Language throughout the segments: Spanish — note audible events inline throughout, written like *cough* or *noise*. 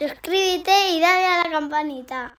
Suscríbete y dale a la campanita.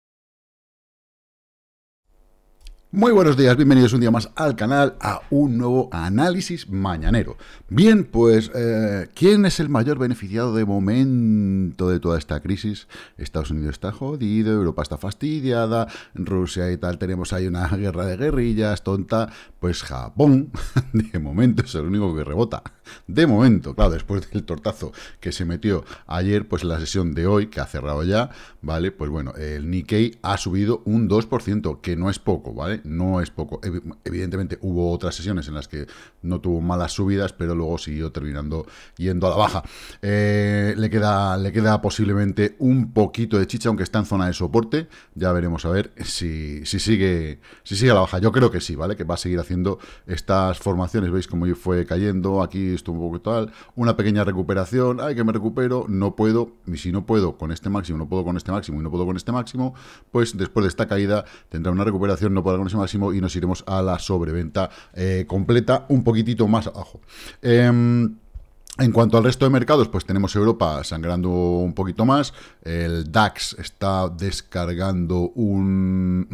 Muy buenos días, bienvenidos un día más al canal a un nuevo análisis mañanero. Bien, pues, eh, ¿quién es el mayor beneficiado de momento de toda esta crisis? Estados Unidos está jodido, Europa está fastidiada, Rusia y tal, tenemos ahí una guerra de guerrillas tonta. Pues Japón, *laughs* de momento, es el único que rebota. De momento, claro, después del tortazo que se metió ayer, pues la sesión de hoy, que ha cerrado ya, ¿vale? Pues bueno, el Nikkei ha subido un 2%, que no es poco, ¿vale? No es poco. Evidentemente hubo otras sesiones en las que no tuvo malas subidas, pero luego siguió terminando yendo a la baja. Eh, le, queda, le queda posiblemente un poquito de chicha, aunque está en zona de soporte. Ya veremos a ver si, si, sigue, si sigue a la baja. Yo creo que sí, ¿vale? Que va a seguir haciendo estas formaciones. ¿Veis cómo fue cayendo? Aquí estuvo un poco tal. Una pequeña recuperación. Ay, que me recupero. No puedo. Y si no puedo con este máximo, no puedo con este máximo y no puedo con este máximo, pues después de esta caída tendrá una recuperación, no podrá con máximo y nos iremos a la sobreventa eh, completa un poquitito más abajo. Em, en cuanto al resto de mercados, pues tenemos Europa sangrando un poquito más, el DAX está descargando un,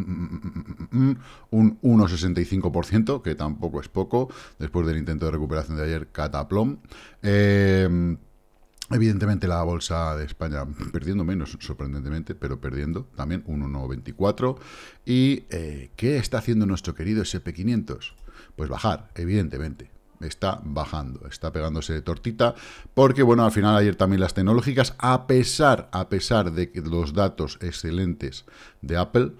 un 1,65%, que tampoco es poco, después del intento de recuperación de ayer Cataplom. Em, Evidentemente la bolsa de España perdiendo menos, sorprendentemente, pero perdiendo también un 1,24. ¿Y eh, qué está haciendo nuestro querido SP500? Pues bajar, evidentemente. Está bajando, está pegándose de tortita, porque bueno, al final ayer también las tecnológicas, a pesar, a pesar de que los datos excelentes de Apple,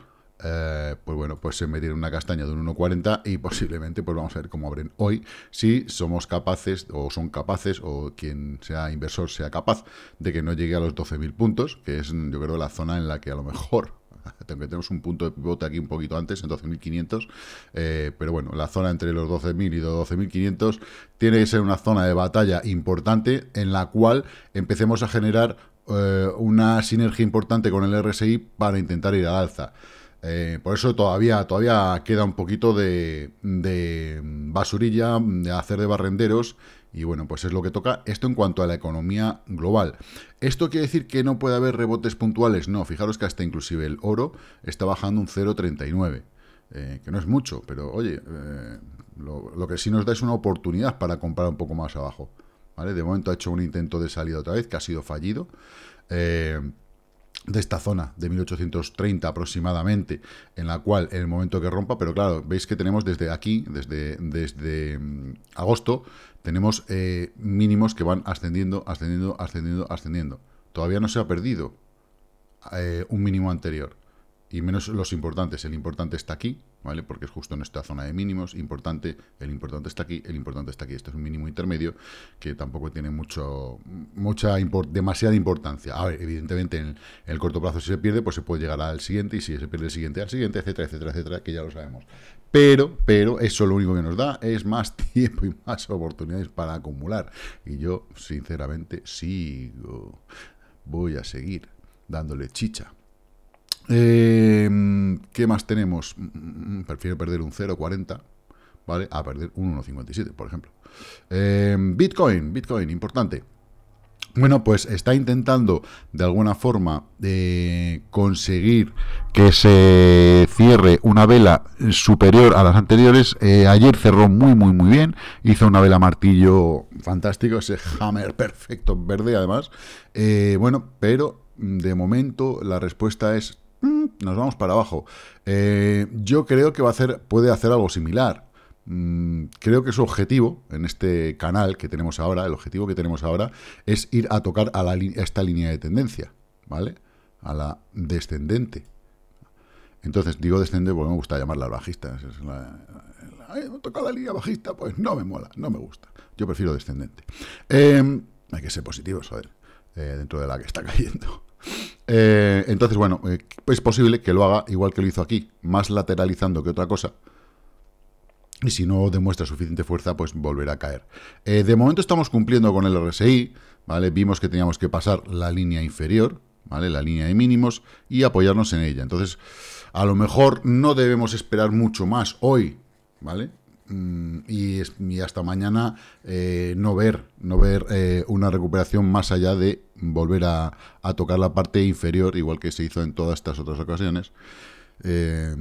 eh, pues bueno, pues se metieron una castaña de un 1.40 y posiblemente pues vamos a ver cómo abren hoy, si somos capaces o son capaces o quien sea inversor sea capaz de que no llegue a los 12.000 puntos, que es yo creo la zona en la que a lo mejor *laughs* tenemos un punto de pivote aquí un poquito antes, en 12.500, eh, pero bueno, la zona entre los 12.000 y los 12.500 tiene que ser una zona de batalla importante en la cual empecemos a generar eh, una sinergia importante con el RSI para intentar ir al alza. Eh, por eso todavía, todavía queda un poquito de, basurilla, de hacer de barrenderos, y bueno, pues es lo que toca. Esto en cuanto a la economía global. ¿Esto quiere decir que no puede haber rebotes puntuales? No, fijaros que hasta inclusive el oro está bajando un 0,39, eh, que no es mucho, pero oye, eh, lo, que sí nos da es una oportunidad para comprar un poco más abajo. ¿vale? De momento ha hecho un intento de salida otra vez, que ha sido fallido de esta zona de 1830 aproximadamente, en la cual en el momento que rompa, pero claro, veis que tenemos desde aquí, desde, desde mm, agosto, tenemos eh, mínimos que van ascendiendo, ascendiendo, ascendiendo, ascendiendo. Todavía no se ha perdido eh, un mínimo anterior y menos los importantes. El importante está aquí, ¿vale? Porque es justo en esta zona de mínimos. Importante, el importante está aquí, el importante está aquí. Este es un mínimo intermedio que tampoco tiene mucho, mucha demasiada importancia. A ver, evidentemente en el, en el, corto plazo si se pierde, pues se puede llegar al siguiente y si se pierde el siguiente al siguiente, etcétera, etcétera, etcétera, que ya lo sabemos. Pero, pero eso lo único que nos da es más *laughs* tiempo y más oportunidades para acumular. Y yo, sinceramente, sigo. Voy a seguir dándole chicha. Em, ¿Qué más tenemos? Mm, mm, mm, prefiero perder un 0,40, ¿vale? A perder un 1,57, por ejemplo. Em, Bitcoin, Bitcoin, importante. Bueno, pues está intentando de alguna forma de eh, conseguir que se cierre una vela superior a las anteriores. Eh, ayer cerró muy, muy, muy bien. Hizo una vela martillo fantástico, ese hammer perfecto verde además. Eh, bueno, pero de momento la respuesta es Mm, nos vamos para abajo. Eh, yo creo que va a hacer, puede hacer algo similar. Mm, creo que su objetivo en este canal que tenemos ahora, el objetivo que tenemos ahora, es ir a tocar a, esta línea de tendencia, ¿vale? A la descendente. Entonces, digo descendente porque me gusta llamarla bajista. Es la, toca la línea bajista, pues no me mola, no me gusta. Yo prefiero descendente. Em, hay que ser positivos, joder, eh, dentro de la que está *laughs* cayendo. Eh, entonces, bueno, eh, es posible que lo haga igual que lo hizo aquí, más lateralizando que otra cosa. Y si no demuestra suficiente fuerza, pues volverá a caer. Eh, de momento estamos cumpliendo con el RSI, ¿vale? Vimos que teníamos que pasar la línea inferior, ¿vale? La línea de mínimos y apoyarnos en ella. Entonces, a lo mejor no debemos esperar mucho más hoy, ¿vale? Mm, y, hasta mañana no ver, no ver una recuperación más allá de volver a, tocar la parte inferior, igual que se hizo en todas estas otras ocasiones. Eh,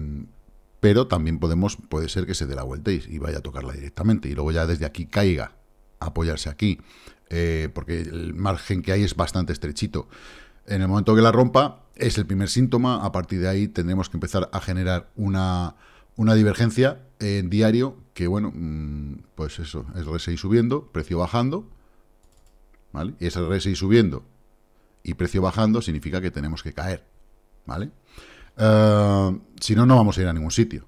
pero también podemos, puede ser que se dé la vuelta y, vaya a tocarla directamente. Y luego ya desde aquí caiga, apoyarse aquí. Eh, porque el margen que hay es bastante estrechito. En el momento que la rompa, es el primer síntoma. A partir de ahí tendremos que empezar a generar una, divergencia en diario que, bueno, mm, pues eso, es RSI subiendo, precio bajando, ¿vale? Y esa RSI subiendo y precio bajando significa que tenemos que caer, ¿vale? Eh, si no, no vamos a ir a ningún sitio,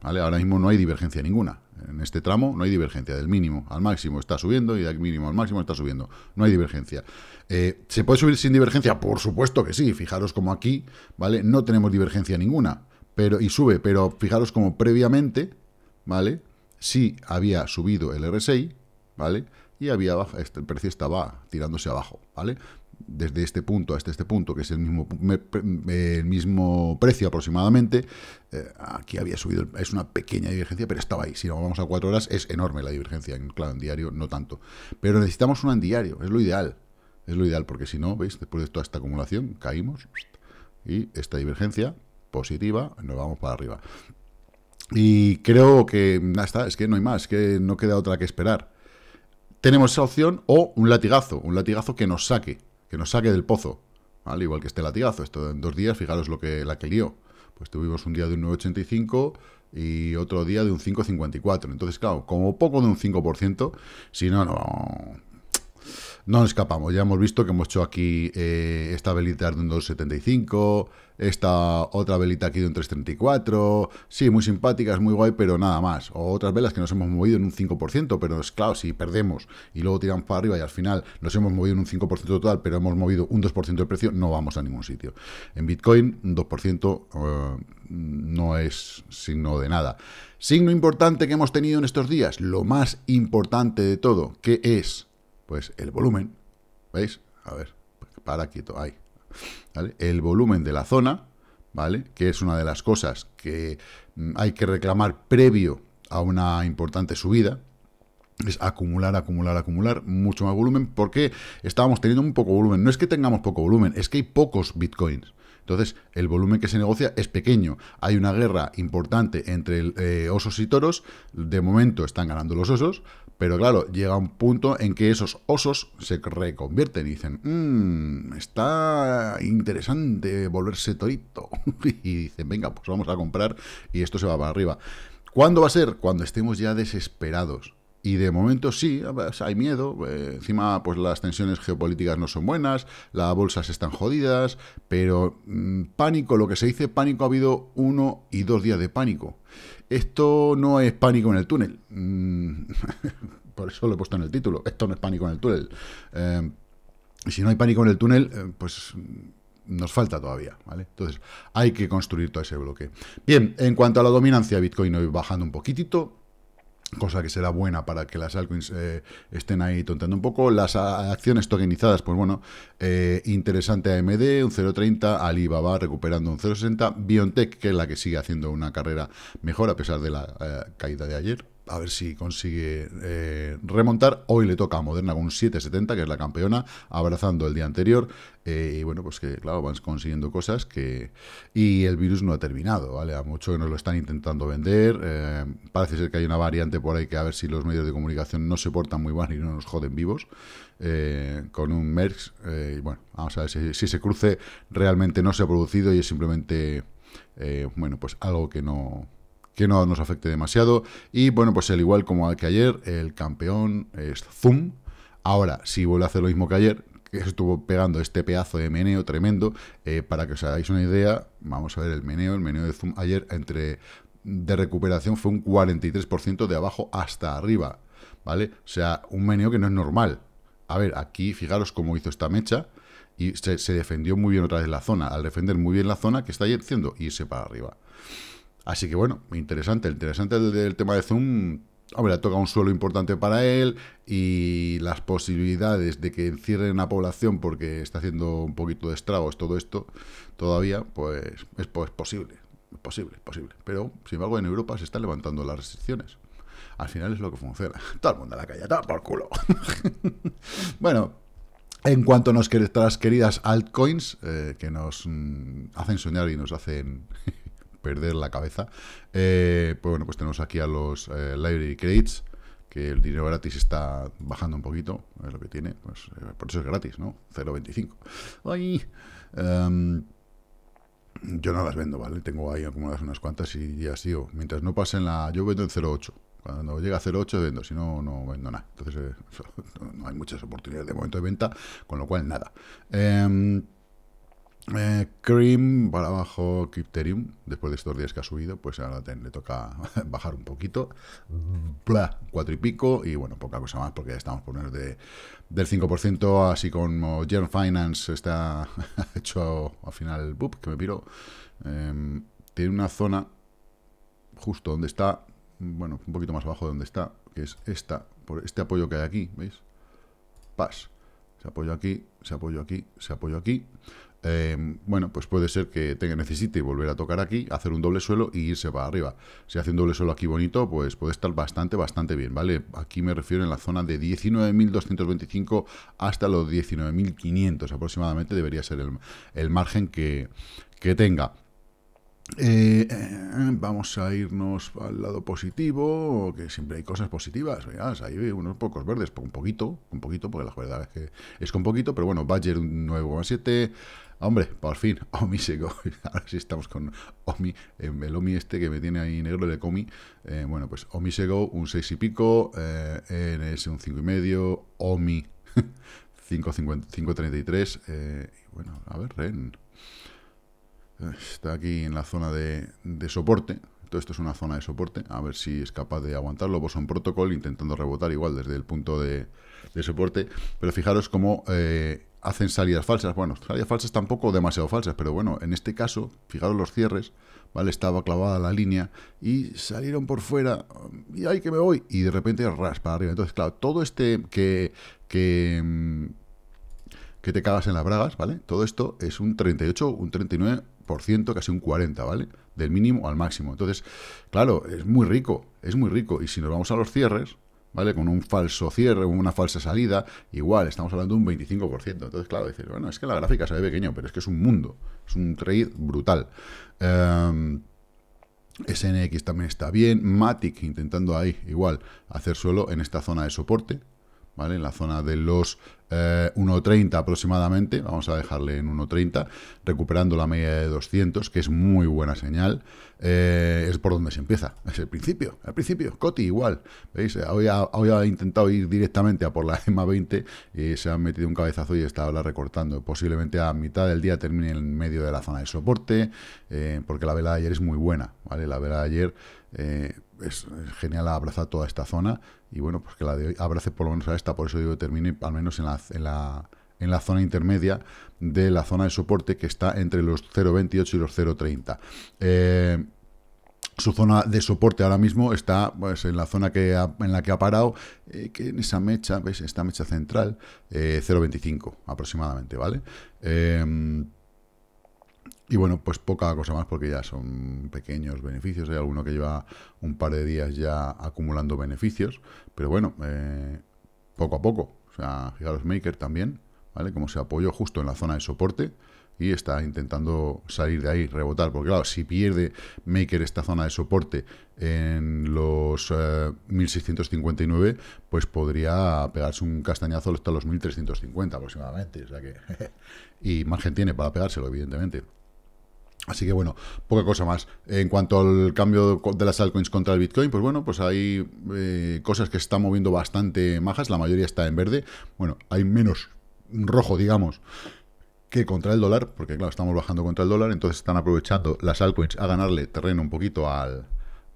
¿vale? Ahora mismo no hay divergencia ninguna. En este tramo no hay divergencia, del mínimo al máximo está subiendo y del mínimo al máximo está subiendo. No hay divergencia. Eh, ¿Se puede subir sin divergencia? Por supuesto que sí. Fijaros como aquí, ¿vale? No tenemos divergencia ninguna pero y sube, pero fijaros como previamente, ¿vale? Sí había subido el RSI, ¿vale? había este, el precio estaba tirándose abajo, ¿vale? Desde este punto hasta este punto, que es el mismo, el mismo precio aproximadamente, eh, aquí había subido, es una pequeña divergencia, pero estaba ahí. Si nos vamos a cuatro horas, es enorme la divergencia, claro, en diario no tanto. Pero necesitamos una en diario, es lo ideal, es lo ideal, porque si no, ¿veis? Después de toda esta acumulación, caímos y esta divergencia positiva, nos vamos para arriba. Y creo que, ya está, es que no hay más, que no queda otra que esperar tenemos esa opción o un latigazo, un latigazo que nos saque, que nos saque del pozo, ¿vale? Igual que este latigazo, esto en dos días, fijaros lo que, la que lió. Pues tuvimos un día de un 9,85 y otro día de un 5,54. Entonces, claro, como poco de un 5%, si no, no, no nos escapamos. Ya hemos visto que hemos hecho aquí eh, esta velita de un 2.75, esta otra velita aquí de un 3.34. Sí, muy simpáticas, muy guay, pero nada más. O otras velas que nos hemos movido en un 5%, pero es claro, si perdemos y luego tiran para arriba y al final nos hemos movido en un 5% total, pero hemos movido un 2% de precio, no vamos a ningún sitio. En Bitcoin, un 2% eh, no es signo de nada. Signo importante que hemos tenido en estos días, lo más importante de todo, que es pues el volumen, ¿veis? A ver, para quieto, ahí. El volumen de la zona, ¿vale? Que es una de las cosas que mm, hay que reclamar previo a una importante subida, es acumular, acumular, acumular, mucho más volumen, porque estábamos teniendo un poco volumen. No es que tengamos poco volumen, es que hay pocos bitcoins. Entonces, el volumen que se negocia es pequeño. Hay una guerra importante entre eh, osos y toros. De momento están ganando los osos, pero claro, llega un punto en que esos osos se reconvierten y dicen, mm, está interesante volverse torito. *laughs* y dicen, venga, pues vamos a comprar y esto se va para arriba. ¿Cuándo va a ser? Cuando estemos ya desesperados. Y de momento sí, pues, hay miedo, eh, encima pues las tensiones geopolíticas no son buenas, las bolsas están jodidas, pero mm, pánico, lo que se dice pánico, ha habido uno y dos días de pánico. Esto no es pánico en el túnel, mm, *laughs* por eso lo he puesto en el título, esto no es pánico en el túnel. Eh, si no hay pánico en el túnel, eh, pues mm, nos falta todavía, ¿vale? Entonces hay que construir todo ese bloque. Bien, en cuanto a la dominancia, Bitcoin hoy bajando un poquitito, cosa que será buena para que las altcoins eh, estén ahí tontando un poco. Las acciones tokenizadas, pues bueno, eh, interesante AMD, un 0.30, Alibaba recuperando un 0.60, BioNTech, que es la que sigue haciendo una carrera mejor a pesar de la eh, caída de ayer, a ver si consigue eh, remontar. Hoy le toca a Moderna con un 7.70, que es la campeona, abrazando el día anterior. Eh, y bueno, pues que claro, van consiguiendo cosas que... Y el virus no ha terminado, ¿vale? A muchos que nos lo están intentando vender. Eh, parece ser que hay una variante por ahí que a ver si los medios de comunicación no se portan muy mal y no nos joden vivos. con un merx y bueno, vamos a ver si, si, ese cruce realmente no se ha producido y es simplemente, bueno, pues algo que no que no nos afecte demasiado. Y bueno, pues el igual como que ayer, el campeón es Zoom. Ahora, si vuelve a hacer lo mismo que ayer, que estuvo pegando este pedazo de meneo tremendo, eh, para que os hagáis una idea, vamos a ver el meneo, el meneo de Zoom ayer entre de recuperación fue un 43% de abajo hasta arriba, ¿vale? O sea, un meneo que no es normal. A ver, aquí fijaros cómo hizo esta mecha y se, defendió muy bien otra vez la zona, al defender muy bien la zona que está haciendo? irse para arriba. Así que bueno, interesante. Interesante el, tema de Zoom. Hombre, toca un suelo importante para él y las posibilidades de que encierren una población porque está haciendo un poquito de estragos todo esto todavía, pues es pues, posible. Es posible, posible. Pero, sin embargo, en Europa se están levantando las restricciones. Al final es lo que funciona. *laughs* Todo el mundo a la calle, todo por culo. *laughs* bueno, en cuanto a nuestras queridas altcoins, eh, que nos mm, hacen soñar y nos hacen perder la cabeza. Eh, pues bueno, pues tenemos aquí a los eh, Library crates que el dinero gratis está bajando un poquito, es lo que tiene, pues eh, por eso es gratis, ¿no? 0.25. ¡Ay! Em, yo no las vendo, ¿vale? Tengo ahí acumuladas unas cuantas y ya sigo. Mientras no pasen la... Yo vendo en 0.8. Cuando llega a 0.8 vendo, si no, no vendo nada. Entonces, *laughs* no hay muchas oportunidades de momento de venta, con lo cual nada. Em, eh, cream para abajo, Crypterium, después de estos días que ha subido, pues ahora le toca *laughs* bajar un poquito. Bla, cuatro y pico, y bueno, poca cosa más, porque ya estamos por menos del 5%, así como Gen Finance está *laughs* hecho al final, que me piro. Em, tiene una zona justo donde está, bueno, un poquito más abajo de donde está, que es esta, por este apoyo que hay aquí, ¿veis? Paz. Se apoyo aquí, se apoyo aquí, se apoyo aquí. Em, bueno, pues puede ser que tenga necesite volver a tocar aquí, hacer un doble suelo y irse para arriba. Si hace un doble suelo aquí bonito, pues puede estar bastante, bastante bien, ¿vale? Aquí me refiero en la zona de 19.225 hasta los 19.500 aproximadamente debería ser el, margen que, tenga. Eh, eh, vamos a irnos al lado positivo, que siempre hay cosas positivas. Mirad, hay unos pocos verdes, un poquito, un poquito, porque la verdad es que es con poquito, pero bueno, Badger 9,7, Hombre, por fin, *laughs* Omi llegó. *laughs* Ahora sí estamos con Omi, em, el Omi este que me tiene ahí negro, el Comi. Eh, bueno, pues Omi SEGO, un 6 y pico, eh, NS un 5 y medio, Omi 5.33. *laughs* Eh, bueno, a ver, Ren. Está aquí en la zona de, soporte, todo esto es una zona de soporte, a ver si es capaz de aguantarlo. son Protocol intentando rebotar igual desde el punto de, soporte, pero fijaros cómo hacen salidas falsas. Bueno, salidas falsas tampoco demasiado falsas, pero bueno, en este caso, fijaros los cierres, ¿vale? Estaba clavada la línea y salieron por fuera y ¡ay, que me voy! Y de repente raspa arriba. Entonces, claro, todo este que... que que te cagas en las bragas, ¿vale? Todo esto es un 38, un 39 casi un 40%, ¿vale? Del mínimo al máximo. Entonces, claro, es muy rico, es muy rico. Y si nos vamos a los cierres, ¿vale? Con un falso cierre, una falsa salida, igual, estamos hablando de un 25%. Entonces, claro, dices, bueno, es que la gráfica se ve pequeño, pero es que es un mundo, es un trade brutal. Em, SNX también está bien, Matic intentando ahí, igual, hacer suelo en esta zona de soporte, ¿vale? En la zona de los 1.30 eh, aproximadamente, vamos a dejarle en 1.30, recuperando la media de 200, que es muy buena señal, eh, es por donde se empieza, es el principio, al principio, Coti igual, ¿veis? Hoy ha, intentado ir directamente a por la EMA 20 y se ha metido un cabezazo y está ahora recortando, posiblemente a mitad del día termine en medio de la zona de soporte, eh, porque la vela de ayer es muy buena, ¿vale? La vela de ayer es, genial, abrazar toda esta zona y bueno, pues que la de hoy abrace por lo menos a esta, por eso digo que termine al menos en la, en la, zona intermedia de la zona de soporte que está entre los 0.28 y los 0.30. Eh, su zona de soporte ahora mismo está pues, en la zona que en la que ha parado, eh, que en esa mecha, ves Esta mecha central, 0.25 eh, aproximadamente, ¿vale? Y bueno, pues poca cosa más porque ya son pequeños beneficios. Hay alguno que lleva un par de días ya acumulando beneficios. Pero bueno, eh, poco a poco. O sea, fijaros Maker también, ¿vale? Como se apoyó justo en la zona de soporte y está intentando salir de ahí, rebotar. Porque claro, si pierde Maker esta zona de soporte en los 1659, eh, pues podría pegarse un castañazo hasta los 1350 aproximadamente. O sea que... *laughs* y margen tiene para pegárselo, evidentemente. Así que bueno, poca cosa más. En cuanto al cambio de las altcoins contra el Bitcoin, pues bueno, pues hay eh, cosas que se están moviendo bastante majas, la mayoría está en verde. Bueno, hay menos rojo, digamos, que contra el dólar, porque claro, estamos bajando contra el dólar, entonces están aprovechando las altcoins a ganarle terreno un poquito al,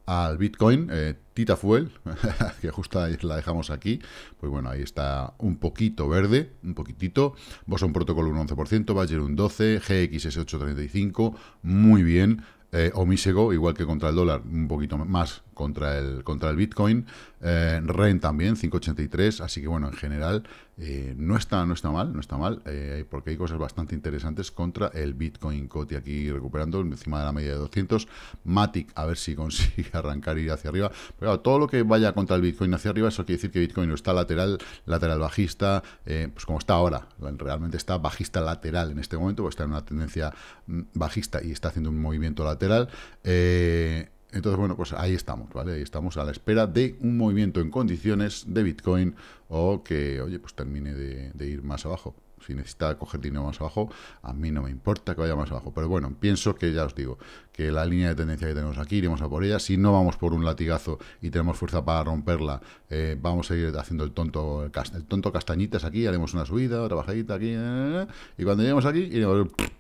al Bitcoin, eh, Tita Fuel, *laughs* que justo la dejamos aquí, pues bueno, ahí está un poquito verde, un poquitito, Boson Protocol un 11%, Badger un 12%, GXS 835, muy bien, eh, Omisego, igual que contra el dólar, un poquito más contra el, contra el Bitcoin. Eh, REN también, 583. Así que bueno, en general eh, no, está, no está mal, no está mal, eh, porque hay cosas bastante interesantes contra el Bitcoin Coti aquí recuperando encima de la media de 200. Matic, a ver si *laughs* consigue arrancar y ir hacia arriba. Pero todo lo que vaya contra el Bitcoin hacia arriba, eso quiere decir que Bitcoin no está lateral, lateral bajista, pues como está ahora. Realmente está bajista lateral en este momento, pues está en una tendencia mm, bajista y está haciendo un movimiento lateral. Entonces, bueno, pues ahí estamos, ¿vale? Ahí estamos a la espera de un movimiento en condiciones de Bitcoin o que, oye, pues termine de, ir más abajo. Si necesita coger dinero más abajo, a mí no me importa que vaya más abajo. Pero bueno, pienso que ya os digo, que la línea de tendencia que tenemos aquí, iremos a por ella. Si no vamos por un latigazo y tenemos fuerza para romperla, eh, vamos a ir haciendo el tonto, el, tonto castañitas aquí, haremos una subida, otra bajadita aquí, eh, eh, y cuando lleguemos aquí,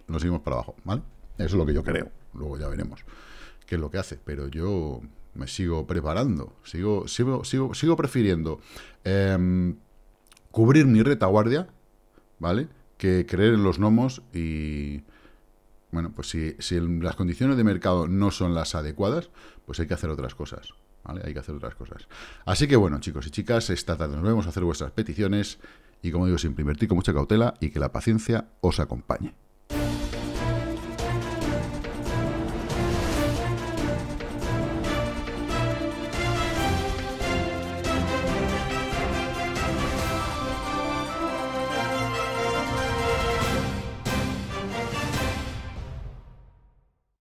nos seguimos para abajo, ¿vale? Eso es lo que yo creo. Luego ya veremos qué es lo que hace, pero yo me sigo preparando, sigo, sigo, sigo, prefiriendo em, cubrir mi retaguardia, ¿vale? Que creer en los gnomos y... Bueno, pues si, las condiciones de mercado no son las adecuadas, pues hay que hacer otras cosas. ¿Vale? Hay que hacer otras cosas. Así que bueno, chicos y chicas, esta tarde nos vemos a hacer vuestras peticiones y como digo, siempre invertir con mucha cautela y que la paciencia os acompañe.